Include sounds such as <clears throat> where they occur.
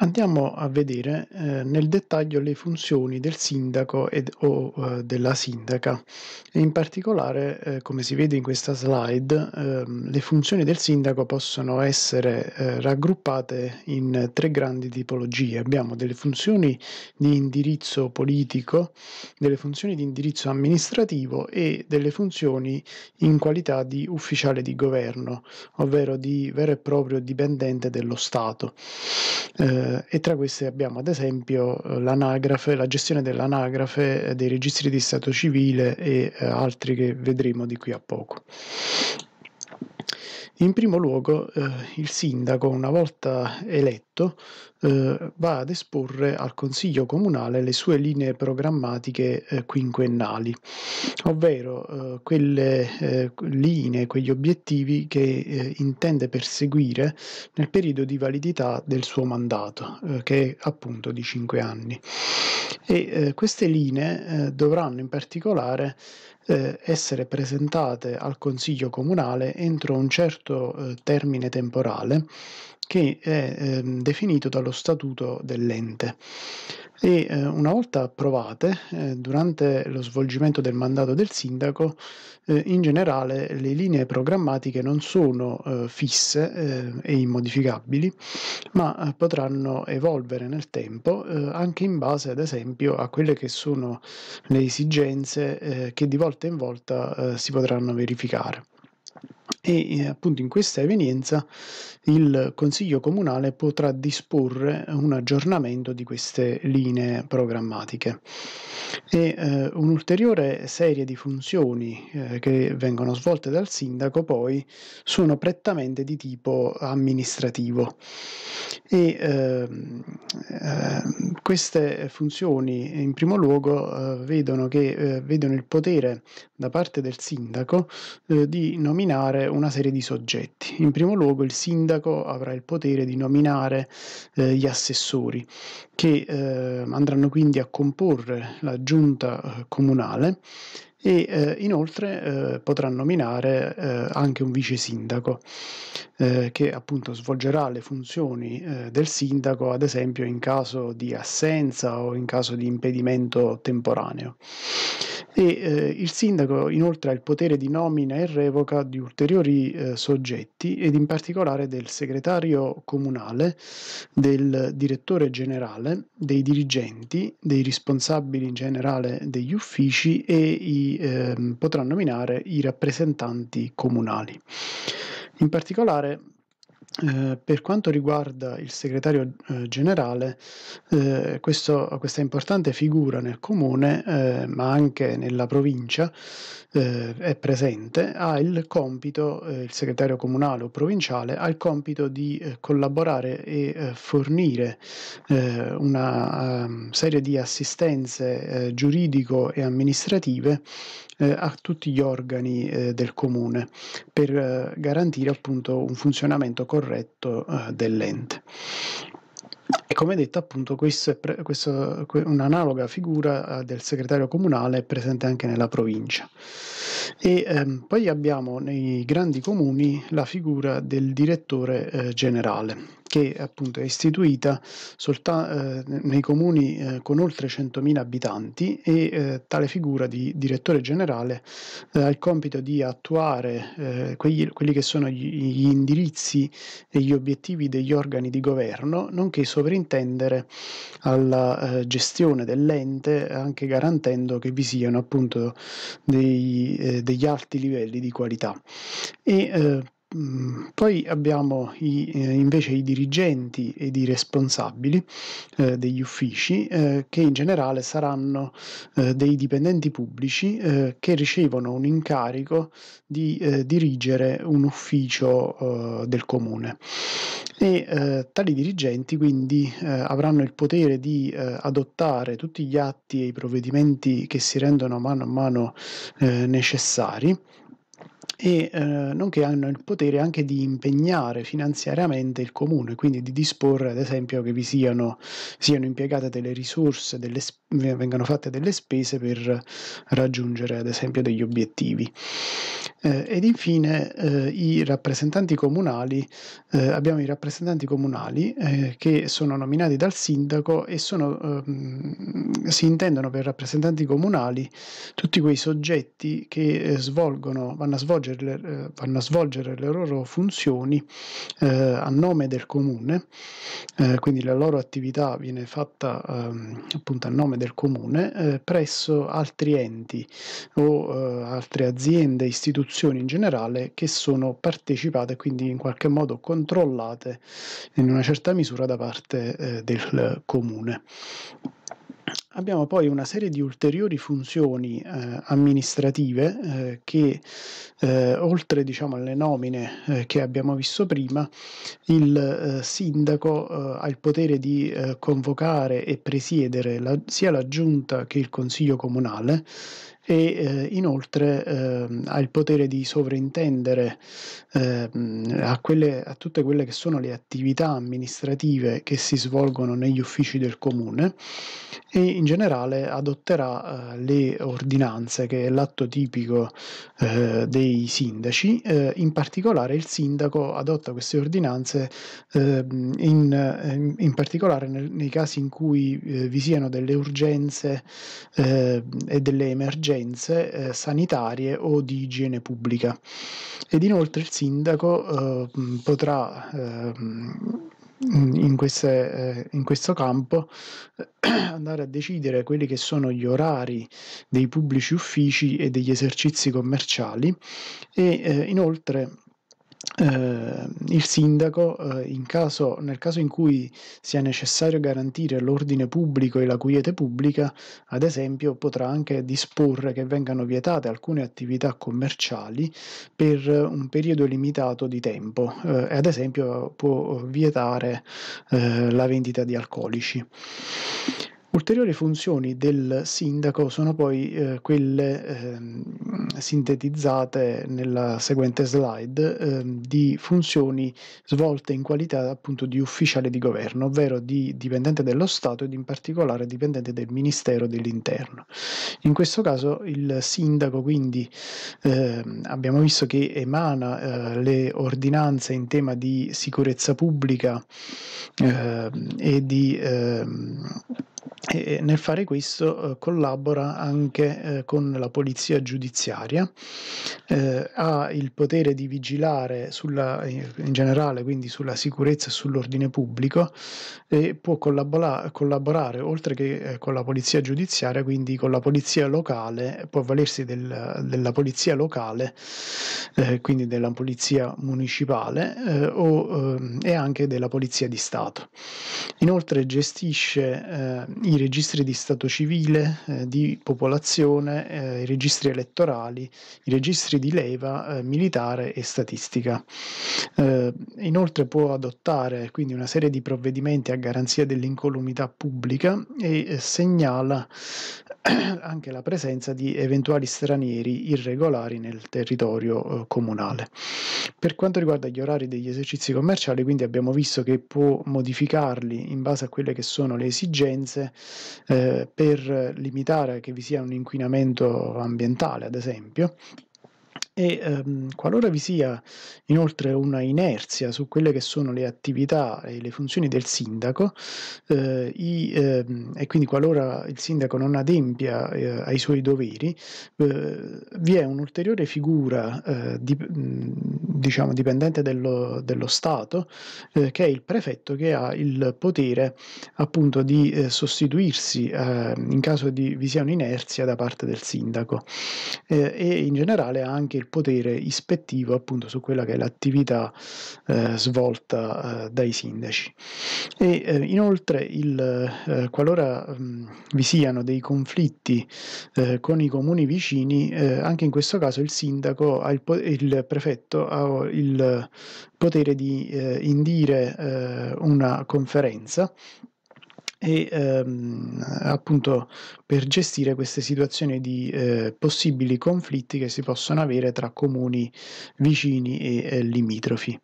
Andiamo a vedere eh, nel dettaglio le funzioni del sindaco ed, o eh, della sindaca. E in particolare, eh, come si vede in questa slide, ehm, le funzioni del sindaco possono essere eh, raggruppate in tre grandi tipologie. Abbiamo delle funzioni di indirizzo politico, delle funzioni di indirizzo amministrativo e delle funzioni in qualità di ufficiale di governo, ovvero di vero e proprio dipendente dello Stato. Eh, eh, e tra queste abbiamo ad esempio eh, l'anagrafe, la gestione dell'anagrafe, eh, dei registri di stato civile e eh, altri che vedremo di qui a poco. In primo luogo eh, il sindaco, una volta eletto, eh, va ad esporre al Consiglio Comunale le sue linee programmatiche eh, quinquennali, ovvero eh, quelle eh, linee, quegli obiettivi che eh, intende perseguire nel periodo di validità del suo mandato, che è appunto di 5 anni. E queste linee dovranno in particolare eh, essere presentate al Consiglio Comunale entro un certo eh, termine temporale che è eh, definito dallo statuto dell'ente e eh, una volta approvate eh, durante lo svolgimento del mandato del sindaco eh, in generale le linee programmatiche non sono eh, fisse eh, e immodificabili ma potranno evolvere nel tempo anche in base ad esempio a quelle che sono le esigenze che di volta in volta si potranno verificare e eh, appunto in questa evenienza il Consiglio Comunale potrà disporre un aggiornamento di queste linee programmatiche e eh, un'ulteriore serie di funzioni eh, che vengono svolte dal sindaco poi sono prettamente di tipo amministrativo e ehm, eh, queste funzioni in primo luogo eh, vedono, che, eh, vedono, il potere da parte del sindaco eh, di nominare una serie di soggetti. In primo luogo il sindaco avrà il potere di nominare gli assessori che andranno quindi a comporre la giunta giunta eh, comunale e eh, inoltre eh, potrà nominare eh, anche un vice sindaco eh, che appunto svolgerà le funzioni eh, del sindaco ad esempio in caso di assenza o in caso di impedimento temporaneo e eh, il sindaco inoltre ha il potere di nomina e revoca di ulteriori eh, soggetti ed in particolare del segretario comunale, del direttore generale, dei dirigenti, dei responsabili in generale degli uffici e i, eh, potrà nominare i rappresentanti comunali. In particolare eh, per quanto riguarda il segretario eh, generale, eh, questo, questa importante figura nel comune, eh, ma anche nella provincia, eh, è presente, ha il compito, il segretario comunale o provinciale, ha il compito di collaborare e fornire una ehm, serie di assistenze giuridico e amministrative eh, a tutti gli organi eh, del comune per eh, garantire appunto un funzionamento corretto eh, dell'ente. E come detto, appunto, questo è pre- questo, un'analoga figura eh, del segretario comunale è presente anche nella provincia. E ehm, poi abbiamo nei grandi comuni la figura del direttore eh, generale, che appunto è istituita solta, eh, nei comuni eh, con oltre 100.000 abitanti e eh, tale figura di direttore generale eh, ha il compito di attuare eh, quegli, quelli che sono gli, gli, indirizzi e gli obiettivi degli organi di governo, nonché sovrintendere alla eh, gestione dell'ente anche garantendo che vi siano appunto dei, degli alti livelli di qualità. E, Mm, poi abbiamo i, eh, invece i dirigenti ed i responsabili eh, degli uffici eh, che in generale saranno eh, dei dipendenti pubblici eh, che ricevono un incarico di eh, dirigere un ufficio del comune e eh, tali dirigenti quindi eh, avranno il potere di eh, adottare tutti gli atti e i provvedimenti che si rendono mano a mano necessari e eh, nonché hanno il potere anche di impegnare finanziariamente il comune, quindi di disporre ad esempio che vi siano, siano impiegate delle risorse, delle, vengano fatte delle spese per raggiungere ad esempio degli obiettivi. Eh, ed infine eh, i rappresentanti comunali, eh, abbiamo i rappresentanti comunali eh, che sono nominati dal sindaco e sono, ehm, si intendono per rappresentanti comunali tutti quei soggetti che eh, svolgono, vanno a svolgere svolgere, eh, vanno a svolgere le loro funzioni eh, a nome del comune, eh, quindi la loro attività viene fatta ehm, appunto a nome del comune eh, presso altri enti o eh, altre aziende, istituzioni in generale che sono partecipate, e quindi in qualche modo controllate in una certa misura da parte eh, del comune. Abbiamo poi una serie di ulteriori funzioni eh, amministrative eh, che eh, oltre diciamo, alle nomine eh, che abbiamo visto prima, il eh, sindaco eh, ha il potere di convocare e presiedere la, sia la giunta che il consiglio comunale e eh, inoltre ehm, ha il potere di sovrintendere ehm, a, quelle, a tutte quelle che sono le attività amministrative che si svolgono negli uffici del comune e in generale adotterà eh, le ordinanze che è l'atto tipico eh, dei sindaci, in particolare il sindaco adotta queste ordinanze ehm, in, in, particolare nei casi in cui vi siano delle urgenze e delle emergenze esigenze eh, sanitarie o di igiene pubblica. Ed inoltre il sindaco eh, potrà ehm, in, queste, eh, in, questo campo eh, <clears throat> andare a decidere quelli che sono gli orari dei pubblici uffici e degli esercizi commerciali e eh, inoltre eh, il sindaco, eh, in caso, nel caso in cui sia necessario garantire l'ordine pubblico e la quiete pubblica, ad esempio, potrà anche disporre che vengano vietate alcune attività commerciali per un periodo limitato di tempo, eh, ad esempio può vietare eh, la vendita di alcolici. Ulteriori funzioni del sindaco sono poi eh, quelle eh, sintetizzate nella seguente slide eh, di funzioni svolte in qualità appunto di ufficiale di governo, ovvero di dipendente dello Stato ed in particolare dipendente del Ministero dell'Interno. In questo caso il sindaco quindi ehm, abbiamo visto che emana eh, le ordinanze in tema di sicurezza pubblica ehm, e di ehm, e nel fare questo eh, collabora anche eh, con la polizia giudiziaria, eh, ha il potere di vigilare sulla, eh, in generale quindi sulla sicurezza e sull'ordine pubblico e può collabora- collaborare oltre che eh, con la polizia giudiziaria, quindi con la polizia locale, può avvalersi del, della polizia locale eh, quindi della polizia municipale eh, o, ehm, e anche della polizia di Stato. Inoltre gestisce eh, i registri di Stato civile, eh, di popolazione, eh, i registri elettorali, i registri di leva militare e statistica. inoltre può adottare quindi una serie di provvedimenti a garanzia dell'incolumità pubblica e segnala <clears throat> anche la presenza di eventuali stranieri irregolari nel territorio eh, comunale. Per quanto riguarda gli orari degli esercizi commerciali, quindi abbiamo visto che può modificarli in base a quelle che sono le esigenze eh, per limitare che vi sia un inquinamento ambientale, ad esempio e ehm, qualora vi sia inoltre una inerzia su quelle che sono le attività e le funzioni del sindaco eh, i, ehm, e quindi qualora il sindaco non adempia eh, ai suoi doveri, eh, vi è un'ulteriore figura eh, di, diciamo dipendente dello, dello Stato eh, che è il prefetto che ha il potere appunto di eh, sostituirsi in caso di, vi sia un'inerzia da parte del sindaco e in generale ha anche il potere ispettivo appunto su quella che è l'attività eh, svolta eh, dai sindaci. E eh, inoltre il, eh, qualora mh, vi siano dei conflitti eh, con i comuni vicini, eh, anche in questo caso il sindaco ha il, il prefetto ha il potere di indire una conferenza e ehm, appunto per gestire queste situazioni di eh, possibili conflitti che si possono avere tra comuni vicini e eh, limitrofi.